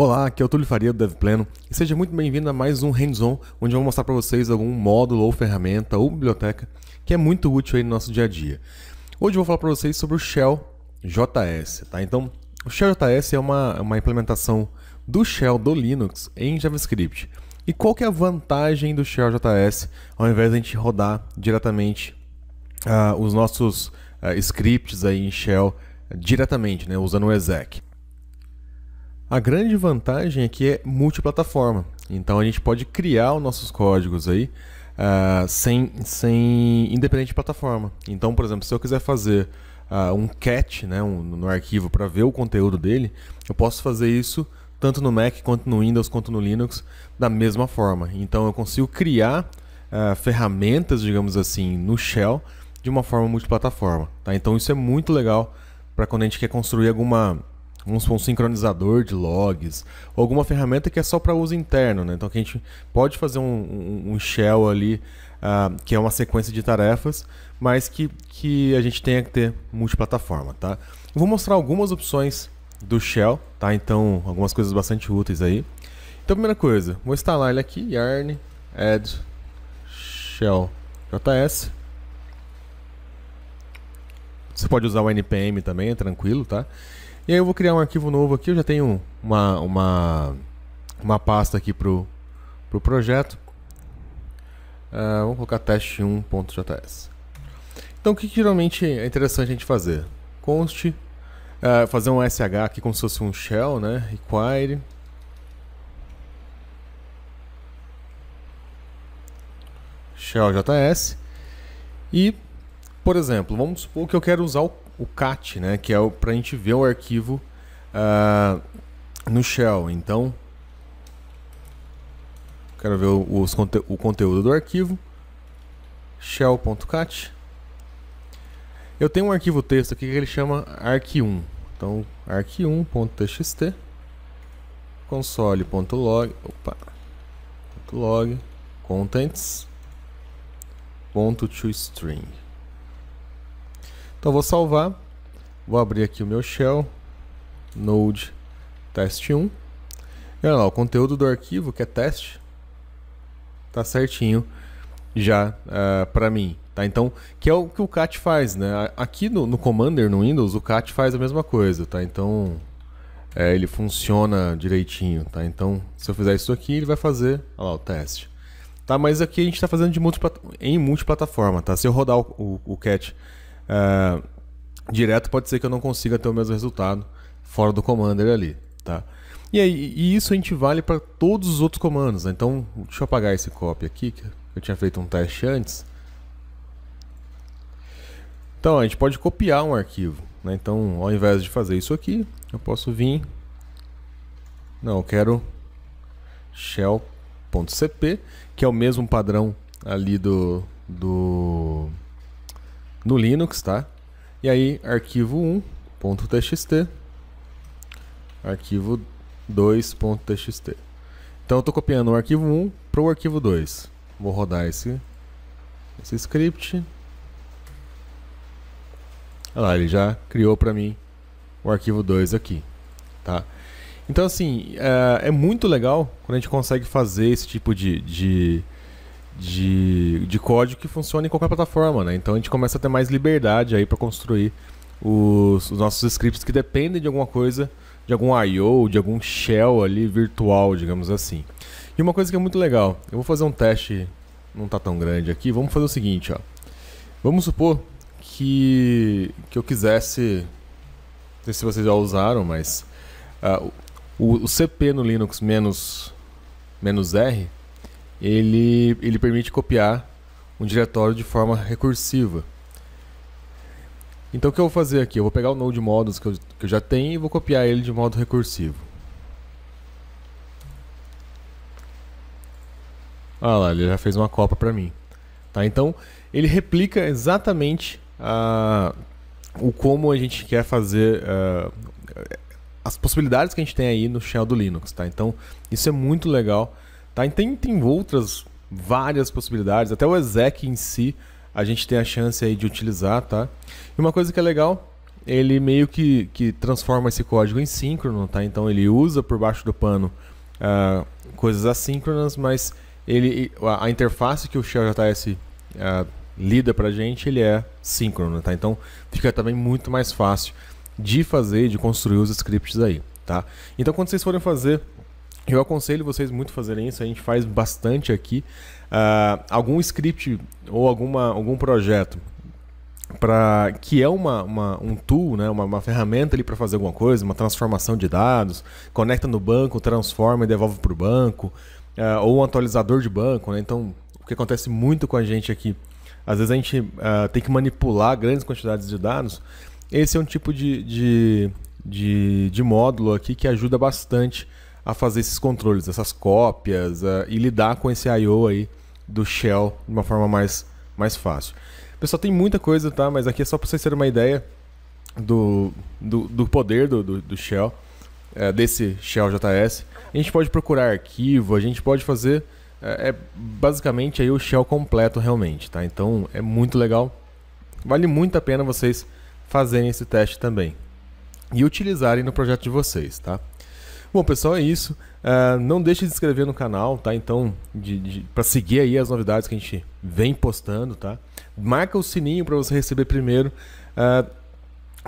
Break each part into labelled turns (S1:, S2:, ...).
S1: Olá, aqui é o Túlio Faria do DevPleno e seja muito bem-vindo a mais um Hands-On, onde eu vou mostrar para vocês algum módulo ou ferramenta ou biblioteca que é muito útil aí no nosso dia a dia. Hoje eu vou falar para vocês sobre o Shell JS, tá? Então, o Shell JS é uma, uma implementação do Shell do Linux em JavaScript. E qual que é a vantagem do Shell JS ao invés de a gente rodar diretamente uh, os nossos uh, scripts aí em Shell diretamente, né, usando o exec? A grande vantagem é que é multiplataforma. Então a gente pode criar os nossos códigos aí uh, sem, sem independente de plataforma. Então, por exemplo, se eu quiser fazer uh, um cat né, um, no arquivo para ver o conteúdo dele, eu posso fazer isso tanto no Mac quanto no Windows quanto no Linux da mesma forma. Então eu consigo criar uh, ferramentas, digamos assim, no Shell de uma forma multiplataforma. Tá? Então isso é muito legal para quando a gente quer construir alguma um sincronizador de logs, ou alguma ferramenta que é só para uso interno, né? Então que a gente pode fazer um, um, um shell ali, uh, que é uma sequência de tarefas, mas que, que a gente tenha que ter multiplataforma, tá? Eu vou mostrar algumas opções do shell, tá? Então, algumas coisas bastante úteis aí. Então, primeira coisa, vou instalar ele aqui, yarn add shell js. Você pode usar o npm também, é tranquilo, tá? E aí eu vou criar um arquivo novo aqui, eu já tenho uma, uma, uma pasta aqui pro, pro projeto. Uh, vamos colocar teste1.js. Então o que, que, geralmente é interessante a gente fazer? Const, uh, fazer um SH aqui como se fosse um shell, né? Require. Shell JS. E, por exemplo, vamos supor que eu quero usar o o cat, né, que é para a gente ver o arquivo uh, no shell. Então, quero ver os, o conteúdo do arquivo, shell.cat. Eu tenho um arquivo texto aqui que ele chama arq1. Então, arq1.txt console.log, opa, .log contents.toString. Então vou salvar, vou abrir aqui o meu shell, node test1. E olha lá, o conteúdo do arquivo, que é teste, tá certinho já uh, é, para mim. Tá? Então, que é o que o cat faz, né? Aqui no, no Commander, no Windows, o cat faz a mesma coisa, tá? Então, é, ele funciona direitinho, tá? Então, se eu fizer isso aqui, ele vai fazer olha lá, o teste. Tá, mas aqui a gente está fazendo de em multiplataforma, tá? Se eu rodar o, o, o cat é, direto pode ser que eu não consiga ter o mesmo resultado fora do Commander ali, tá? E, aí, e isso a gente vale para todos os outros comandos. Né? Então, deixa eu apagar esse copy aqui, que eu tinha feito um teste antes. Então, a gente pode copiar um arquivo. Né? Então, ao invés de fazer isso aqui, eu posso vir... Não, eu quero shell.cp, que é o mesmo padrão ali do, do no Linux, tá? E aí, arquivo 1.txt, arquivo 2.txt. Então, eu estou copiando o arquivo 1 para o arquivo 2. Vou rodar esse, esse script. Olha lá, ele já criou para mim o arquivo 2 aqui, tá? Então, assim, é, é, muito legal quando a gente consegue fazer esse tipo de, de de, de código que funciona em qualquer plataforma, né? Então a gente começa a ter mais liberdade aí para construir os, os, nossos scripts que dependem de alguma coisa, de algum I/O, de algum shell ali virtual, digamos assim. E uma coisa que é muito legal, eu vou fazer um teste, não está tão grande aqui. Vamos fazer o seguinte, ó. Vamos supor que que eu quisesse, não sei se vocês já usaram, mas uh, o, o, CP no Linux menos menos R ele, ele permite copiar um diretório de forma recursiva. Então o que eu vou fazer aqui? Eu vou pegar o node models que eu, que eu já tenho e vou copiar ele de modo recursivo. Olha ah lá, ele já fez uma copa para mim. Tá, então ele replica exatamente uh, o como a gente quer fazer uh, as possibilidades que a gente tem aí no shell do Linux. Tá? Então isso é muito legal. Tá? tem, tem outras várias possibilidades, até o exec em si a gente tem a chance aí de utilizar, tá? E uma coisa que é legal, ele meio que, que transforma esse código em síncrono, tá? Então ele usa por baixo do pano uh, coisas assíncronas, mas ele, a, a, interface que o shelljs uh, ah, lida pra gente, ele é síncrono, tá? Então fica também muito mais fácil de fazer, de construir os scripts aí, tá? Então quando vocês forem fazer eu aconselho vocês muito a fazerem isso, a gente faz bastante aqui. Uh, algum script ou alguma, algum projeto para que é uma, uma, um tool, né, uma, uma ferramenta ali para fazer alguma coisa, uma transformação de dados, conecta no banco, transforma e devolve para o banco, uh, ou um atualizador de banco. Né? Então, o que acontece muito com a gente aqui, às vezes a gente uh, tem que manipular grandes quantidades de dados. Esse é um tipo de, de, de, de módulo aqui que ajuda bastante a fazer esses controles, essas cópias uh, e lidar com esse I/O aí do shell de uma forma mais, mais fácil. Pessoal, tem muita coisa, tá? Mas aqui é só para vocês terem uma ideia do, do, do poder do, do, do shell, eh, desse shell JS. A gente pode procurar arquivo, a gente pode fazer eh, é basicamente aí o shell completo realmente, tá? Então é muito legal. Vale muito a pena vocês fazerem esse teste também e utilizarem no projeto de vocês, tá? Bom, pessoal, é isso. Uh, não deixe de se inscrever no canal, tá? Então, de, de para seguir aí as novidades que a gente vem postando, tá? Marca o sininho para você receber primeiro. Uh,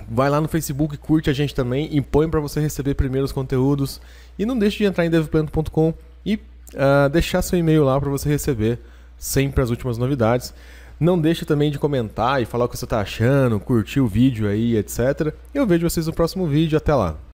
S1: vai lá no Facebook, curte a gente também impõe para você receber primeiro os conteúdos. E não deixe de entrar em devplano.com e uh, deixar seu e-mail lá para você receber sempre as últimas novidades. Não deixe também de comentar e falar o que você está achando, curtir o vídeo aí, etc. Eu vejo vocês no próximo vídeo. Até lá!